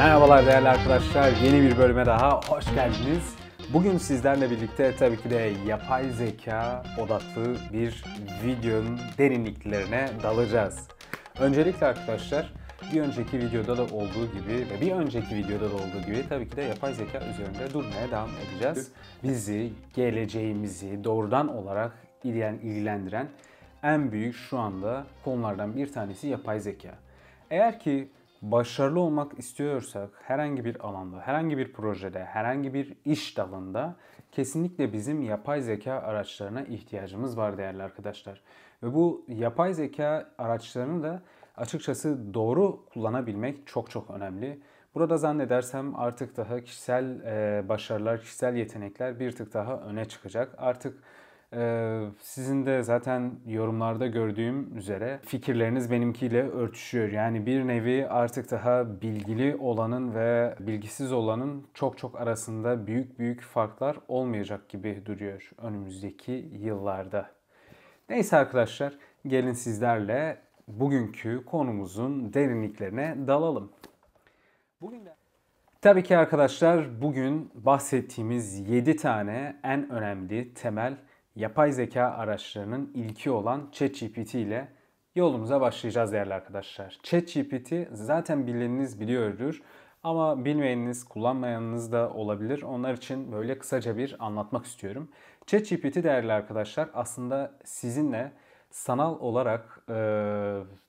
Merhabalar değerli arkadaşlar. Yeni bir bölüme daha hoş geldiniz. Bugün sizlerle birlikte tabii ki de yapay zeka odaklı bir videonun derinliklerine dalacağız. Öncelikle arkadaşlar bir önceki videoda da olduğu gibi ve bir önceki videoda da olduğu gibi tabii ki de yapay zeka üzerinde durmaya devam edeceğiz. Bizi, geleceğimizi doğrudan olarak ilgilendiren en büyük şu anda konulardan bir tanesi yapay zeka. Eğer ki başarılı olmak istiyorsak herhangi bir alanda, herhangi bir projede, herhangi bir iş dalında kesinlikle bizim yapay zeka araçlarına ihtiyacımız var değerli arkadaşlar. Ve bu yapay zeka araçlarını da açıkçası doğru kullanabilmek çok çok önemli. Burada zannedersem artık daha kişisel başarılar, kişisel yetenekler bir tık daha öne çıkacak. Artık ee, sizin de zaten yorumlarda gördüğüm üzere fikirleriniz benimkiyle örtüşüyor. Yani bir nevi artık daha bilgili olanın ve bilgisiz olanın çok çok arasında büyük büyük farklar olmayacak gibi duruyor önümüzdeki yıllarda. Neyse arkadaşlar gelin sizlerle bugünkü konumuzun derinliklerine dalalım. Bugün de... Tabii ki arkadaşlar bugün bahsettiğimiz 7 tane en önemli temel yapay zeka araçlarının ilki olan ChatGPT ile yolumuza başlayacağız değerli arkadaşlar. ChatGPT zaten bileniniz biliyordur ama bilmeyeniniz, kullanmayanınız da olabilir. Onlar için böyle kısaca bir anlatmak istiyorum. ChatGPT değerli arkadaşlar aslında sizinle sanal olarak e,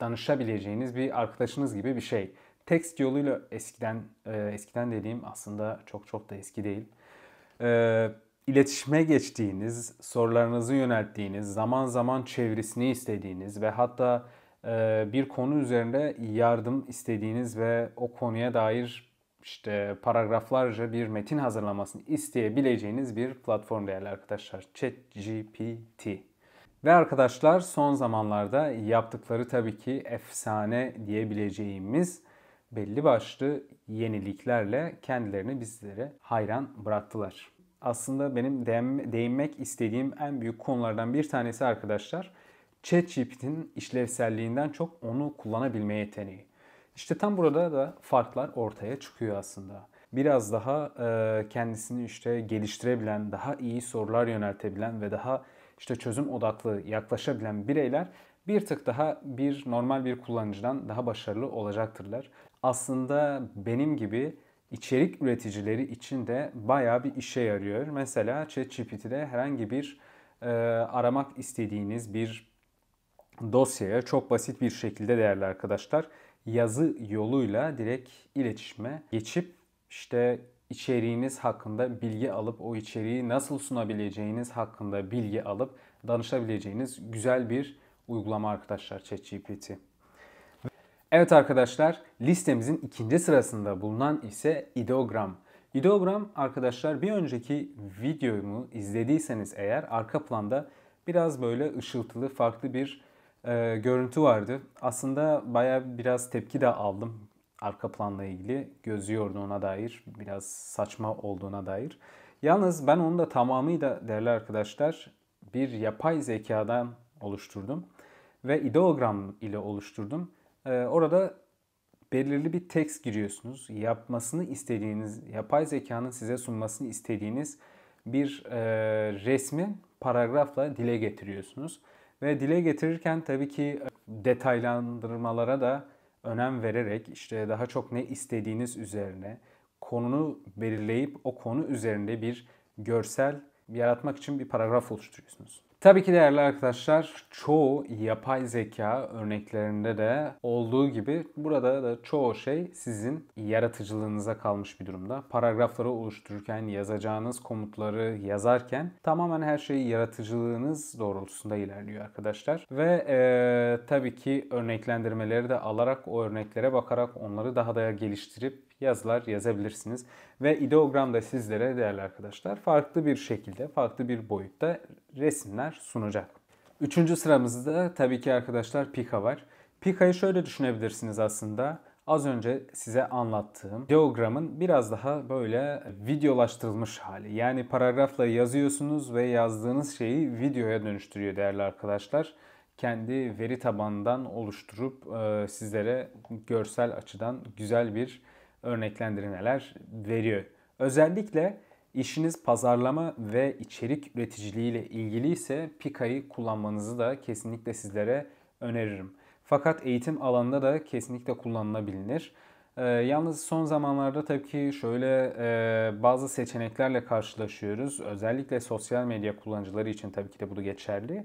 danışabileceğiniz bir arkadaşınız gibi bir şey. Text yoluyla eskiden, e, eskiden dediğim aslında çok çok da eski değil. E, iletişime geçtiğiniz, sorularınızı yönelttiğiniz, zaman zaman çevresini istediğiniz ve hatta e, bir konu üzerinde yardım istediğiniz ve o konuya dair işte paragraflarca bir metin hazırlamasını isteyebileceğiniz bir platform değerli arkadaşlar. ChatGPT. Ve arkadaşlar son zamanlarda yaptıkları tabii ki efsane diyebileceğimiz belli başlı yeniliklerle kendilerini bizlere hayran bıraktılar aslında benim değinmek istediğim en büyük konulardan bir tanesi arkadaşlar. ChatGPT'nin işlevselliğinden çok onu kullanabilme yeteneği. İşte tam burada da farklar ortaya çıkıyor aslında. Biraz daha e, kendisini işte geliştirebilen, daha iyi sorular yöneltebilen ve daha işte çözüm odaklı yaklaşabilen bireyler bir tık daha bir normal bir kullanıcıdan daha başarılı olacaktırlar. Aslında benim gibi içerik üreticileri için de baya bir işe yarıyor. Mesela ChatGPT'de herhangi bir e, aramak istediğiniz bir dosyaya çok basit bir şekilde değerli arkadaşlar yazı yoluyla direkt iletişime geçip işte içeriğiniz hakkında bilgi alıp o içeriği nasıl sunabileceğiniz hakkında bilgi alıp danışabileceğiniz güzel bir uygulama arkadaşlar ChatGPT. Evet arkadaşlar listemizin ikinci sırasında bulunan ise ideogram. Ideogram arkadaşlar bir önceki videomu izlediyseniz eğer arka planda biraz böyle ışıltılı farklı bir e, görüntü vardı. Aslında baya biraz tepki de aldım arka planla ilgili gözüyordu ona dair biraz saçma olduğuna dair. Yalnız ben onu da tamamıyla değerli arkadaşlar bir yapay zekadan oluşturdum ve ideogram ile oluşturdum. Ee, orada belirli bir text giriyorsunuz. Yapmasını istediğiniz, yapay zekanın size sunmasını istediğiniz bir e, resmi paragrafla dile getiriyorsunuz. Ve dile getirirken tabii ki e, detaylandırmalara da önem vererek işte daha çok ne istediğiniz üzerine konunu belirleyip o konu üzerinde bir görsel yaratmak için bir paragraf oluşturuyorsunuz. Tabii ki değerli arkadaşlar çoğu yapay zeka örneklerinde de olduğu gibi burada da çoğu şey sizin yaratıcılığınıza kalmış bir durumda. Paragrafları oluştururken, yazacağınız komutları yazarken tamamen her şey yaratıcılığınız doğrultusunda ilerliyor arkadaşlar. Ve e, tabii ki örneklendirmeleri de alarak o örneklere bakarak onları daha da geliştirip yazılar yazabilirsiniz. Ve ideogram da sizlere değerli arkadaşlar farklı bir şekilde, farklı bir boyutta resimler sunacak. Üçüncü sıramızda tabii ki arkadaşlar Pika var. Pika'yı şöyle düşünebilirsiniz aslında. Az önce size anlattığım ideogramın biraz daha böyle videolaştırılmış hali. Yani paragrafla yazıyorsunuz ve yazdığınız şeyi videoya dönüştürüyor değerli arkadaşlar kendi veri tabanından oluşturup e, sizlere görsel açıdan güzel bir örneklendirmeler veriyor. Özellikle işiniz pazarlama ve içerik üreticiliği ile ilgili ise Pika'yı kullanmanızı da kesinlikle sizlere öneririm. Fakat eğitim alanında da kesinlikle kullanılabilir. Ee, yalnız son zamanlarda tabii ki şöyle e, bazı seçeneklerle karşılaşıyoruz. Özellikle sosyal medya kullanıcıları için tabii ki de bu da geçerli.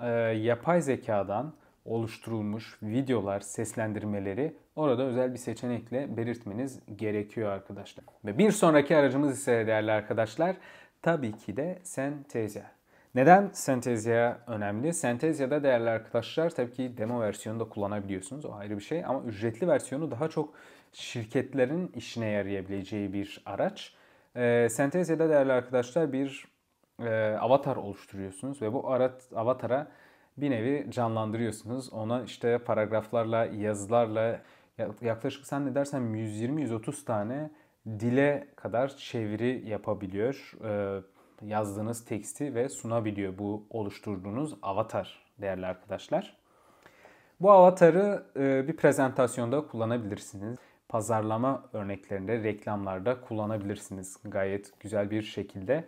Ee, yapay zekadan, oluşturulmuş videolar, seslendirmeleri orada özel bir seçenekle belirtmeniz gerekiyor arkadaşlar. Ve bir sonraki aracımız ise değerli arkadaşlar tabii ki de Sentezya. Neden Sentezya önemli? Sentezya'da değerli arkadaşlar tabii ki demo versiyonu da kullanabiliyorsunuz. O ayrı bir şey ama ücretli versiyonu daha çok şirketlerin işine yarayabileceği bir araç. E, ee, Sentezya'da değerli arkadaşlar bir e, avatar oluşturuyorsunuz ve bu avatara bir nevi canlandırıyorsunuz. Ona işte paragraflarla, yazılarla yaklaşık sen ne dersen 120-130 tane dile kadar çeviri yapabiliyor. Ee, yazdığınız teksti ve sunabiliyor bu oluşturduğunuz avatar değerli arkadaşlar. Bu avatarı e, bir prezentasyonda kullanabilirsiniz. Pazarlama örneklerinde, reklamlarda kullanabilirsiniz gayet güzel bir şekilde.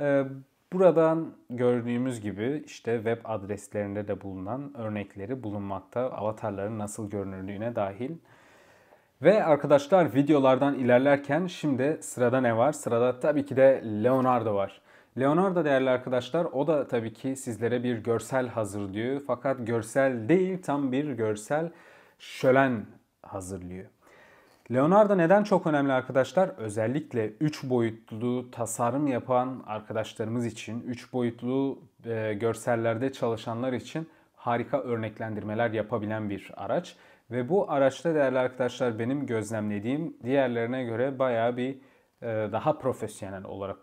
Ee, Buradan gördüğümüz gibi işte web adreslerinde de bulunan örnekleri bulunmakta. Avatarların nasıl görünürdüğüne dahil. Ve arkadaşlar videolardan ilerlerken şimdi sırada ne var? Sırada tabii ki de Leonardo var. Leonardo değerli arkadaşlar o da tabii ki sizlere bir görsel hazırlıyor. Fakat görsel değil tam bir görsel şölen hazırlıyor. Leonardo neden çok önemli arkadaşlar? Özellikle 3 boyutlu tasarım yapan arkadaşlarımız için, 3 boyutlu e, görsellerde çalışanlar için harika örneklendirmeler yapabilen bir araç. Ve bu araçta değerli arkadaşlar benim gözlemlediğim diğerlerine göre baya bir e, daha profesyonel olarak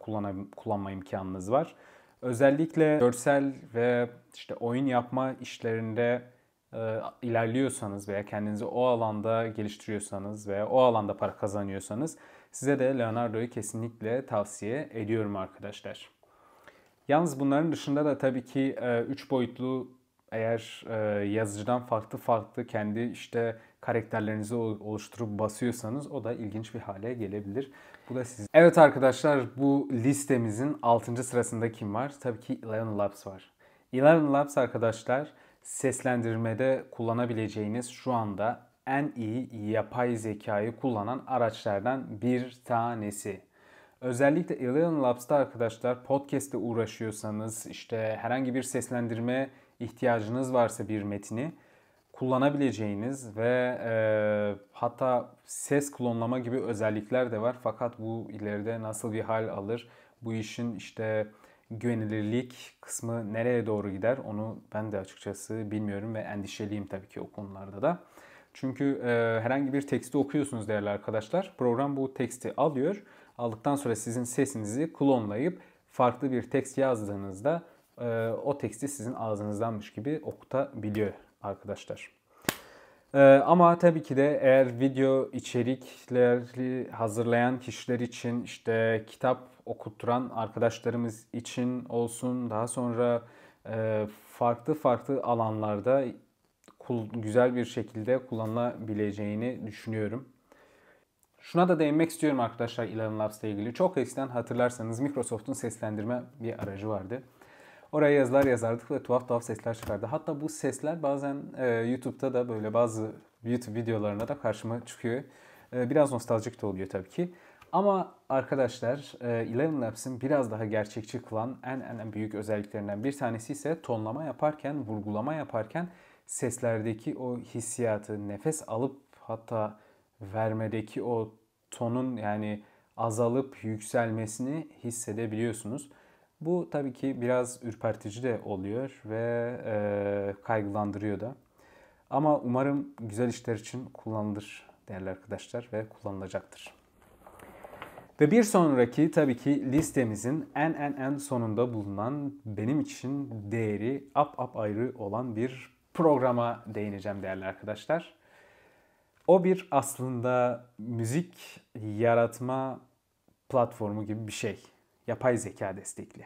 kullanma imkanınız var. Özellikle görsel ve işte oyun yapma işlerinde e, ilerliyorsanız veya kendinizi o alanda geliştiriyorsanız veya o alanda para kazanıyorsanız size de Leonardo'yu kesinlikle tavsiye ediyorum arkadaşlar. Yalnız bunların dışında da tabii ki 3 e, boyutlu eğer e, yazıcıdan farklı farklı kendi işte karakterlerinizi oluşturup basıyorsanız o da ilginç bir hale gelebilir. Bu da siz. Evet arkadaşlar bu listemizin 6. sırasında kim var? Tabii ki Eleven Labs var. Eleven Labs arkadaşlar seslendirmede kullanabileceğiniz şu anda en iyi yapay zekayı kullanan araçlardan bir tanesi. Özellikle Alien Labs'ta arkadaşlar podcast'te uğraşıyorsanız işte herhangi bir seslendirme ihtiyacınız varsa bir metini kullanabileceğiniz ve e, hatta ses klonlama gibi özellikler de var. Fakat bu ileride nasıl bir hal alır? Bu işin işte güvenilirlik kısmı nereye doğru gider onu ben de açıkçası bilmiyorum ve endişeliyim tabii ki o konularda da. Çünkü e, herhangi bir teksti okuyorsunuz değerli arkadaşlar. Program bu teksti alıyor. Aldıktan sonra sizin sesinizi klonlayıp farklı bir tekst yazdığınızda e, o teksti sizin ağzınızdanmış gibi okutabiliyor arkadaşlar. E, ama tabii ki de eğer video içerikleri hazırlayan kişiler için işte kitap okutturan arkadaşlarımız için olsun daha sonra e, farklı farklı alanlarda güzel bir şekilde kullanılabileceğini düşünüyorum. Şuna da değinmek istiyorum arkadaşlar Elon Labs'la ilgili. Çok eskiden hatırlarsanız Microsoft'un seslendirme bir aracı vardı. Oraya yazılar yazardık ve tuhaf tuhaf sesler çıkardı. Hatta bu sesler bazen e, YouTube'da da böyle bazı YouTube videolarında da karşıma çıkıyor. E, biraz nostaljik de oluyor tabii ki. Ama arkadaşlar e, Eleven Labs'in biraz daha gerçekçi kılan en en büyük özelliklerinden bir tanesi ise tonlama yaparken, vurgulama yaparken seslerdeki o hissiyatı, nefes alıp hatta vermedeki o tonun yani azalıp yükselmesini hissedebiliyorsunuz. Bu tabii ki biraz ürpertici de oluyor ve e, kaygılandırıyor da. Ama umarım güzel işler için kullanılır değerli arkadaşlar ve kullanılacaktır. Ve bir sonraki tabii ki listemizin en en en sonunda bulunan benim için değeri ap ap ayrı olan bir programa değineceğim değerli arkadaşlar. O bir aslında müzik yaratma platformu gibi bir şey. Yapay zeka destekli.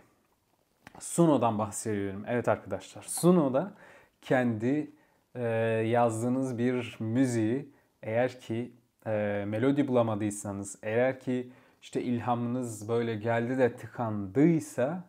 Suno'dan bahsediyorum. Evet arkadaşlar Suno'da kendi e, yazdığınız bir müziği eğer ki e, melodi bulamadıysanız, eğer ki işte ilhamınız böyle geldi de tıkandıysa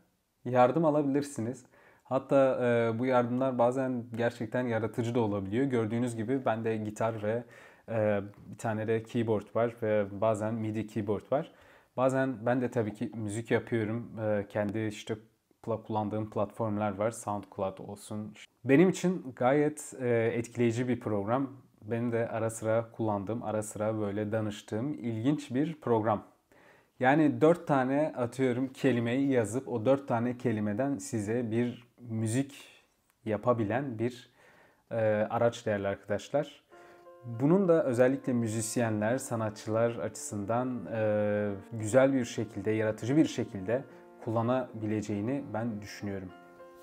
yardım alabilirsiniz. Hatta e, bu yardımlar bazen gerçekten yaratıcı da olabiliyor. Gördüğünüz gibi bende gitar ve e, bir tane de keyboard var ve bazen midi keyboard var. Bazen ben de tabii ki müzik yapıyorum. E, kendi işte kullandığım platformlar var. SoundCloud olsun. Benim için gayet e, etkileyici bir program. Benim de ara sıra kullandığım, ara sıra böyle danıştığım ilginç bir program. Yani dört tane atıyorum kelimeyi yazıp o dört tane kelimeden size bir müzik yapabilen bir e, araç değerli arkadaşlar. Bunun da özellikle müzisyenler, sanatçılar açısından e, güzel bir şekilde, yaratıcı bir şekilde kullanabileceğini ben düşünüyorum.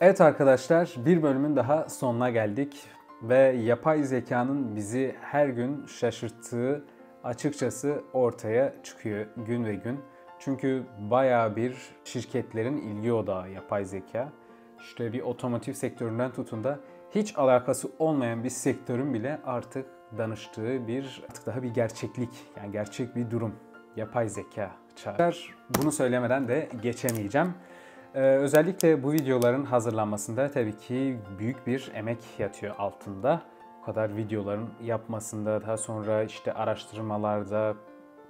Evet arkadaşlar bir bölümün daha sonuna geldik ve yapay zekanın bizi her gün şaşırttığı açıkçası ortaya çıkıyor gün ve gün. Çünkü baya bir şirketlerin ilgi odağı yapay zeka. İşte bir otomotiv sektöründen tutun da hiç alakası olmayan bir sektörün bile artık danıştığı bir artık daha bir gerçeklik yani gerçek bir durum yapay zeka çağı. Bunu söylemeden de geçemeyeceğim. Ee, özellikle bu videoların hazırlanmasında tabii ki büyük bir emek yatıyor altında bu kadar videoların yapmasında, daha sonra işte araştırmalarda,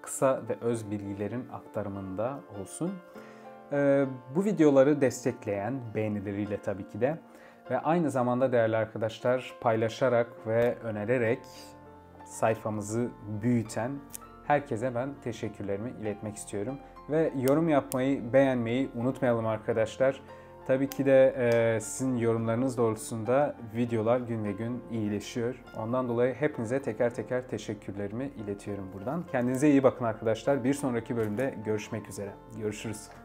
kısa ve öz bilgilerin aktarımında olsun. Ee, bu videoları destekleyen beğenileriyle tabii ki de ve aynı zamanda değerli arkadaşlar paylaşarak ve önererek sayfamızı büyüten herkese ben teşekkürlerimi iletmek istiyorum. Ve yorum yapmayı, beğenmeyi unutmayalım arkadaşlar. Tabii ki de e, sizin yorumlarınız doğrultusunda videolar gün ve gün iyileşiyor. Ondan dolayı hepinize teker teker teşekkürlerimi iletiyorum buradan. Kendinize iyi bakın arkadaşlar. Bir sonraki bölümde görüşmek üzere. Görüşürüz.